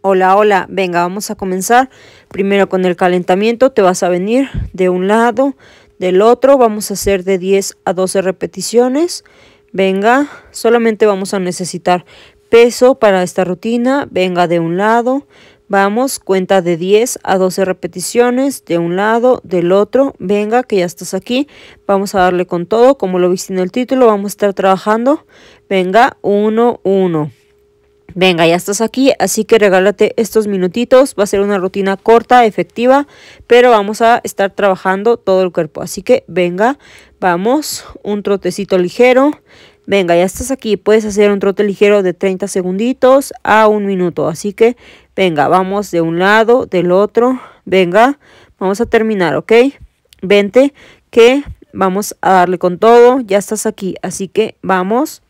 Hola, hola, venga, vamos a comenzar. Primero con el calentamiento, te vas a venir de un lado, del otro, vamos a hacer de 10 a 12 repeticiones. Venga, solamente vamos a necesitar peso para esta rutina, venga de un lado, vamos, cuenta de 10 a 12 repeticiones, de un lado, del otro, venga, que ya estás aquí, vamos a darle con todo, como lo viste en el título, vamos a estar trabajando, venga, uno, uno. Venga, ya estás aquí, así que regálate estos minutitos. Va a ser una rutina corta, efectiva, pero vamos a estar trabajando todo el cuerpo. Así que venga, vamos, un trotecito ligero. Venga, ya estás aquí, puedes hacer un trote ligero de 30 segunditos a un minuto. Así que venga, vamos de un lado, del otro. Venga, vamos a terminar, ¿ok? Vente, que vamos a darle con todo. Ya estás aquí, así que vamos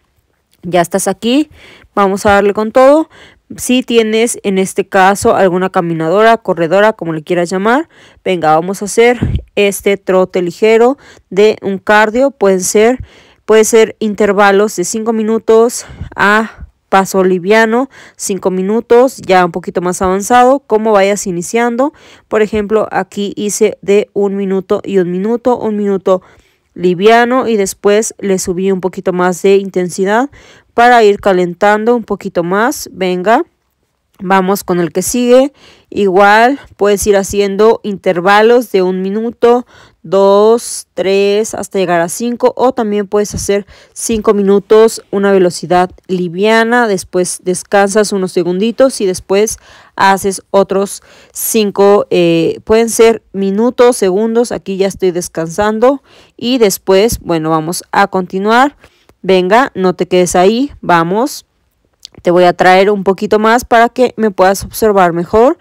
ya estás aquí, vamos a darle con todo. Si tienes en este caso alguna caminadora, corredora, como le quieras llamar, venga, vamos a hacer este trote ligero de un cardio. Pueden ser, puede ser intervalos de 5 minutos a paso liviano, 5 minutos, ya un poquito más avanzado, como vayas iniciando. Por ejemplo, aquí hice de un minuto y un minuto, un minuto liviano y después le subí un poquito más de intensidad para ir calentando un poquito más. Venga. Vamos con el que sigue. Igual puedes ir haciendo intervalos de un minuto, dos, tres, hasta llegar a cinco. O también puedes hacer cinco minutos, una velocidad liviana. Después descansas unos segunditos y después haces otros cinco. Eh, pueden ser minutos, segundos. Aquí ya estoy descansando. Y después, bueno, vamos a continuar. Venga, no te quedes ahí. Vamos. Te voy a traer un poquito más para que me puedas observar mejor.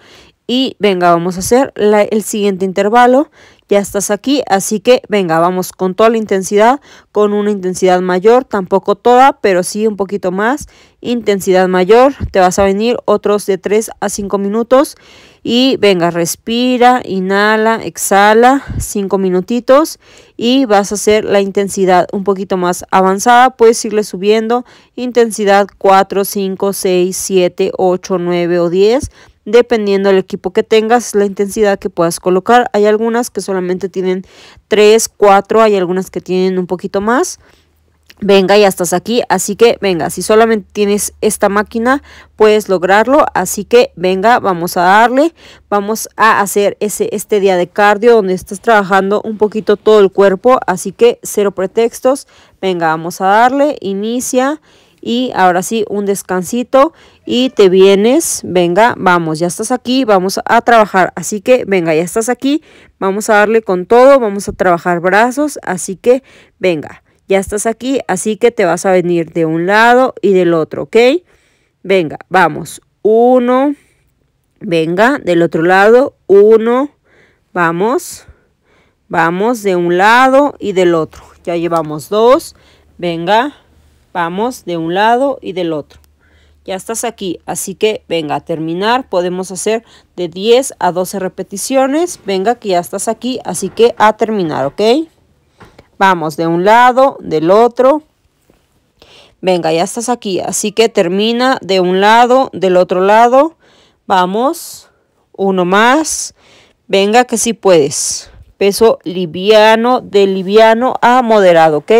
Y venga, vamos a hacer el siguiente intervalo ya estás aquí, así que venga, vamos con toda la intensidad, con una intensidad mayor, tampoco toda, pero sí un poquito más, intensidad mayor, te vas a venir otros de 3 a 5 minutos y venga, respira, inhala, exhala, 5 minutitos y vas a hacer la intensidad un poquito más avanzada, puedes irle subiendo intensidad 4, 5, 6, 7, 8, 9 o 10 dependiendo del equipo que tengas, la intensidad que puedas colocar. Hay algunas que solamente tienen 3, 4, hay algunas que tienen un poquito más. Venga, ya estás aquí, así que venga, si solamente tienes esta máquina, puedes lograrlo, así que venga, vamos a darle, vamos a hacer ese, este día de cardio donde estás trabajando un poquito todo el cuerpo, así que cero pretextos, venga, vamos a darle, inicia, inicia y ahora sí un descansito y te vienes, venga, vamos, ya estás aquí, vamos a trabajar, así que venga, ya estás aquí, vamos a darle con todo, vamos a trabajar brazos, así que venga, ya estás aquí, así que te vas a venir de un lado y del otro, ¿ok? Venga, vamos, uno, venga, del otro lado, uno, vamos, vamos de un lado y del otro, ya llevamos dos, venga, Vamos de un lado y del otro. Ya estás aquí, así que venga a terminar. Podemos hacer de 10 a 12 repeticiones. Venga que ya estás aquí, así que a terminar, ¿ok? Vamos de un lado, del otro. Venga, ya estás aquí, así que termina de un lado, del otro lado. Vamos, uno más. Venga que si puedes. Peso liviano, de liviano a moderado, ¿ok?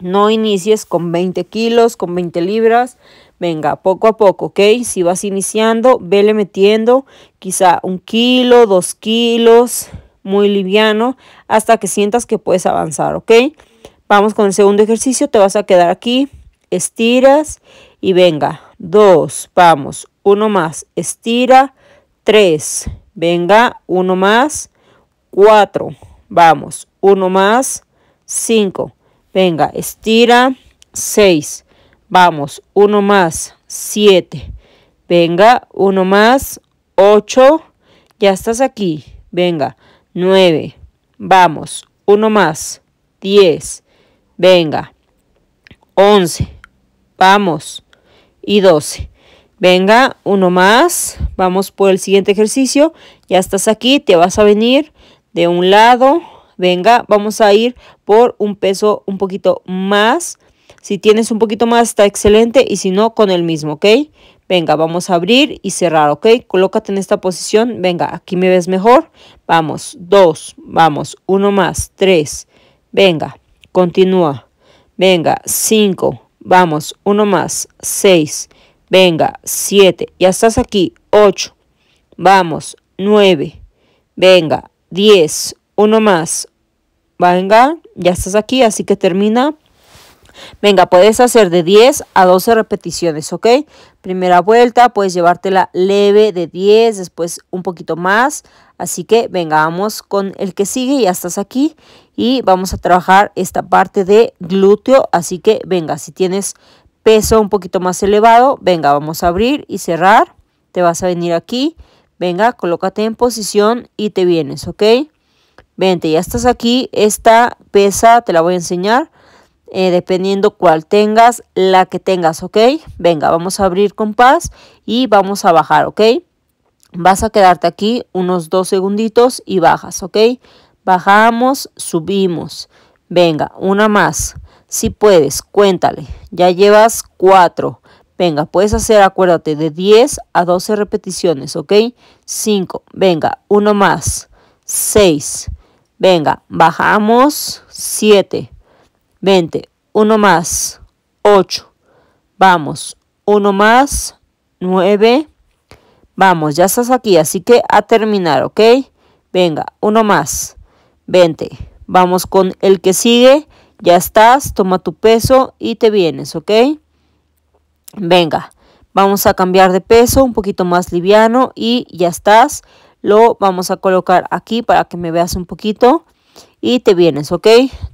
No inicies con 20 kilos, con 20 libras. Venga, poco a poco, ¿ok? Si vas iniciando, vele metiendo quizá un kilo, dos kilos, muy liviano, hasta que sientas que puedes avanzar, ¿ok? Vamos con el segundo ejercicio, te vas a quedar aquí, estiras y venga, dos, vamos, uno más, estira, tres, venga, uno más, cuatro, vamos, uno más, cinco. Venga, estira. 6. Vamos, uno más. 7. Venga, uno más. 8. Ya estás aquí. Venga, 9. Vamos, uno más. 10. Venga. 11. Vamos. Y 12. Venga, uno más. Vamos por el siguiente ejercicio. Ya estás aquí. Te vas a venir de un lado venga, vamos a ir por un peso un poquito más. Si tienes un poquito más está excelente y si no, con el mismo, ¿ok? Venga, vamos a abrir y cerrar, ¿ok? Colócate en esta posición, venga, aquí me ves mejor. Vamos, dos, vamos, uno más, tres, venga, continúa. Venga, cinco, vamos, uno más, seis, venga, siete, ya estás aquí, ocho, vamos, nueve, venga, diez, uno más, venga, ya estás aquí, así que termina. Venga, puedes hacer de 10 a 12 repeticiones, ¿ok? Primera vuelta, puedes llevártela leve de 10, después un poquito más. Así que venga, vamos con el que sigue, ya estás aquí y vamos a trabajar esta parte de glúteo. Así que venga, si tienes peso un poquito más elevado, venga, vamos a abrir y cerrar. Te vas a venir aquí, venga, colócate en posición y te vienes, ¿ok? Vente, ya estás aquí. Esta pesa te la voy a enseñar. Eh, dependiendo cuál tengas, la que tengas, ¿ok? Venga, vamos a abrir compás y vamos a bajar, ¿ok? Vas a quedarte aquí unos dos segunditos y bajas, ¿ok? Bajamos, subimos. Venga, una más. Si puedes, cuéntale. Ya llevas cuatro. Venga, puedes hacer, acuérdate, de 10 a 12 repeticiones, ¿ok? 5, venga, uno más, 6, Venga, bajamos 7. 20. 1 más 8. Vamos. 1 más 9. Vamos, ya estás aquí, así que a terminar, ¿ok? Venga, uno más. 20. Vamos con el que sigue. Ya estás, toma tu peso y te vienes, ¿ok? Venga, vamos a cambiar de peso, un poquito más liviano y ya estás lo vamos a colocar aquí para que me veas un poquito y te vienes, ¿ok?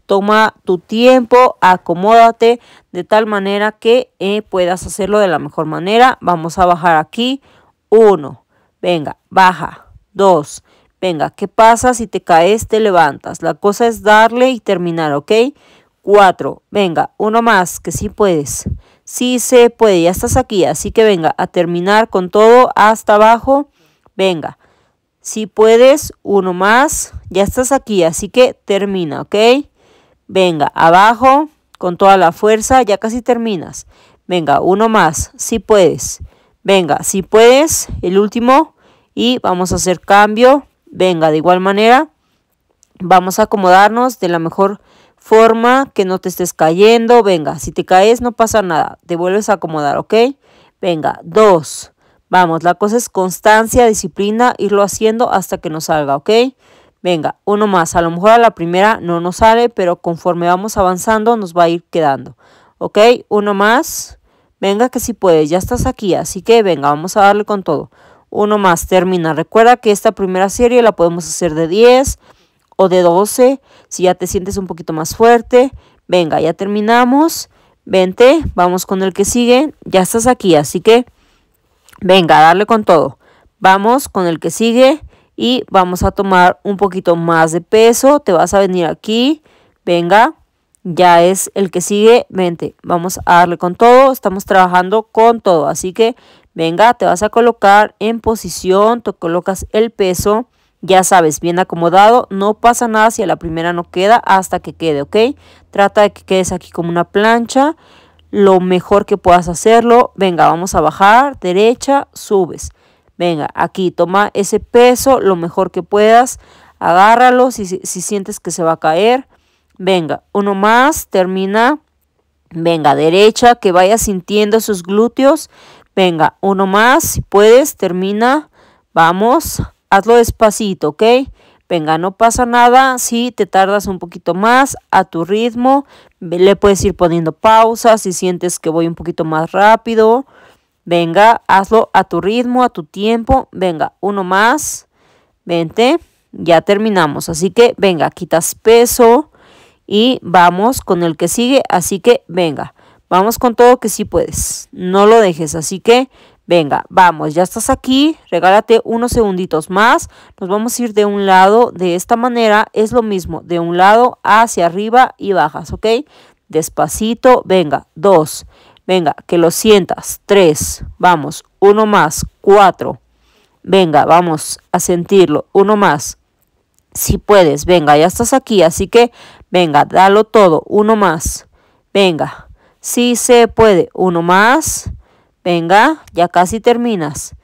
Toma tu tiempo, acomódate de tal manera que eh, puedas hacerlo de la mejor manera. Vamos a bajar aquí. Uno, venga, baja. Dos, venga, ¿qué pasa? Si te caes, te levantas. La cosa es darle y terminar, ¿ok? Cuatro, venga, uno más, que sí puedes. Sí se puede, ya estás aquí, así que venga, a terminar con todo hasta abajo. Venga, si puedes, uno más. Ya estás aquí, así que termina, ¿ok? Venga, abajo, con toda la fuerza, ya casi terminas. Venga, uno más, si puedes. Venga, si puedes, el último. Y vamos a hacer cambio. Venga, de igual manera, vamos a acomodarnos de la mejor forma, que no te estés cayendo. Venga, si te caes, no pasa nada. Te vuelves a acomodar, ¿ok? Venga, dos. Vamos, la cosa es constancia, disciplina, irlo haciendo hasta que nos salga, ¿ok? Venga, uno más. A lo mejor a la primera no nos sale, pero conforme vamos avanzando nos va a ir quedando. ¿Ok? Uno más. Venga, que si sí puedes, ya estás aquí, así que venga, vamos a darle con todo. Uno más, termina. Recuerda que esta primera serie la podemos hacer de 10 o de 12, si ya te sientes un poquito más fuerte. Venga, ya terminamos. Vente, vamos con el que sigue. Ya estás aquí, así que Venga, darle con todo. Vamos con el que sigue y vamos a tomar un poquito más de peso. Te vas a venir aquí. Venga, ya es el que sigue. Vente, vamos a darle con todo. Estamos trabajando con todo. Así que venga, te vas a colocar en posición. Te colocas el peso. Ya sabes, bien acomodado. No pasa nada si a la primera no queda hasta que quede, ¿ok? Trata de que quedes aquí como una plancha lo mejor que puedas hacerlo. Venga, vamos a bajar, derecha, subes. Venga, aquí toma ese peso lo mejor que puedas. Agárralo si, si sientes que se va a caer. Venga, uno más, termina. Venga, derecha, que vayas sintiendo esos glúteos. Venga, uno más, si puedes, termina. Vamos, hazlo despacito, ¿ok? Venga, no pasa nada si te tardas un poquito más a tu ritmo. Le puedes ir poniendo pausas si sientes que voy un poquito más rápido. Venga, hazlo a tu ritmo, a tu tiempo. Venga, uno más. Vente, ya terminamos. Así que venga, quitas peso y vamos con el que sigue. Así que venga, vamos con todo que sí puedes. No lo dejes. Así que Venga, vamos, ya estás aquí, regálate unos segunditos más, nos vamos a ir de un lado de esta manera, es lo mismo, de un lado hacia arriba y bajas, ¿ok? Despacito, venga, dos, venga, que lo sientas, tres, vamos, uno más, cuatro, venga, vamos a sentirlo, uno más, si puedes, venga, ya estás aquí, así que venga, dalo todo, uno más, venga, si se puede, uno más, Venga, ya casi terminas.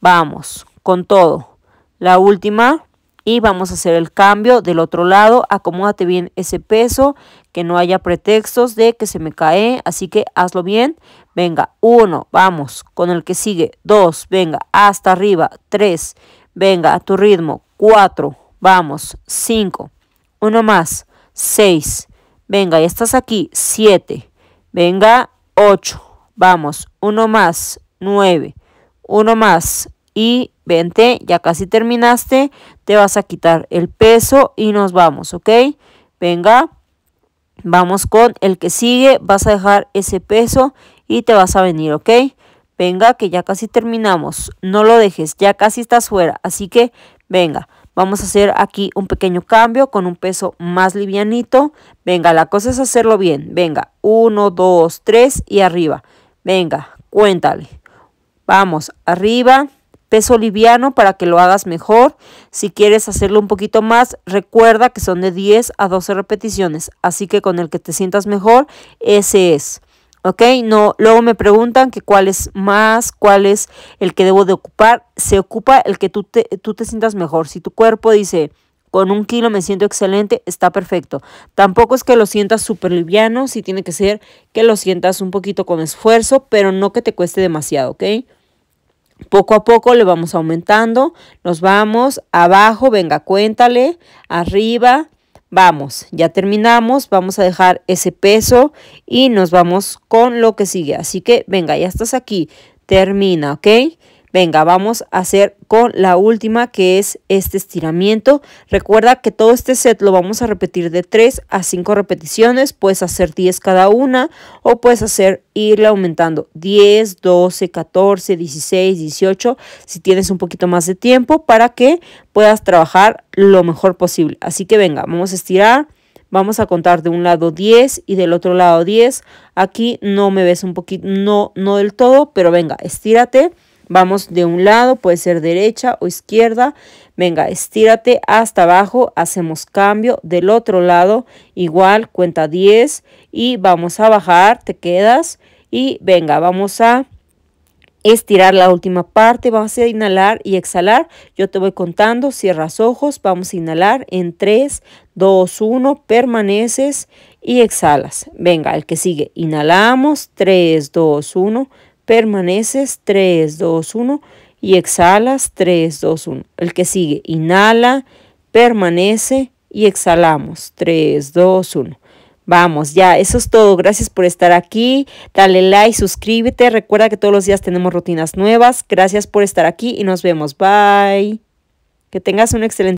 Vamos, con todo. La última y vamos a hacer el cambio del otro lado. Acomódate bien ese peso, que no haya pretextos de que se me cae, así que hazlo bien. Venga, uno, vamos, con el que sigue, dos, venga, hasta arriba, tres, venga, a tu ritmo, cuatro, vamos, cinco, uno más, seis, venga, ya estás aquí, siete, venga, ocho, vamos, uno más, nueve, uno más y 20, ya casi terminaste, te vas a quitar el peso y nos vamos, ¿ok? Venga, vamos con el que sigue, vas a dejar ese peso y te vas a venir, ¿ok? Venga, que ya casi terminamos, no lo dejes, ya casi estás fuera, así que venga. Vamos a hacer aquí un pequeño cambio con un peso más livianito. Venga, la cosa es hacerlo bien. Venga, uno, dos, tres y arriba. Venga, Cuéntale. Vamos, arriba, peso liviano para que lo hagas mejor. Si quieres hacerlo un poquito más, recuerda que son de 10 a 12 repeticiones, así que con el que te sientas mejor, ese es. ¿Ok? No, luego me preguntan que cuál es más, cuál es el que debo de ocupar. Se ocupa el que tú te, tú te sientas mejor. Si tu cuerpo dice, con un kilo me siento excelente, está perfecto. Tampoco es que lo sientas súper liviano, sí tiene que ser que lo sientas un poquito con esfuerzo, pero no que te cueste demasiado, ¿ok? Poco a poco le vamos aumentando, nos vamos, abajo, venga, cuéntale, arriba, vamos, ya terminamos, vamos a dejar ese peso y nos vamos con lo que sigue. Así que venga, ya estás aquí, termina, ¿ok? Venga, vamos a hacer con la última que es este estiramiento. Recuerda que todo este set lo vamos a repetir de 3 a 5 repeticiones. Puedes hacer 10 cada una o puedes hacer irle aumentando 10, 12, 14, 16, 18 si tienes un poquito más de tiempo para que puedas trabajar lo mejor posible. Así que venga, vamos a estirar vamos a contar de un lado 10 y del otro lado 10. Aquí no me ves un poquito, no, no del todo, pero venga, estírate. Vamos de un lado, puede ser derecha o izquierda. Venga, estírate hasta abajo, hacemos cambio del otro lado, igual cuenta 10 y vamos a bajar, te quedas y venga, vamos a estirar la última parte, vamos a inhalar y exhalar, yo te voy contando, cierras ojos, vamos a inhalar en 3, 2, 1, permaneces y exhalas. Venga, el que sigue, inhalamos, 3, 2, 1, permaneces 3, 2, 1 y exhalas 3, 2, 1. El que sigue, inhala, permanece y exhalamos 3, 2, 1. Vamos, ya, eso es todo. Gracias por estar aquí. Dale like, suscríbete. Recuerda que todos los días tenemos rutinas nuevas. Gracias por estar aquí y nos vemos. Bye. Que tengas un excelente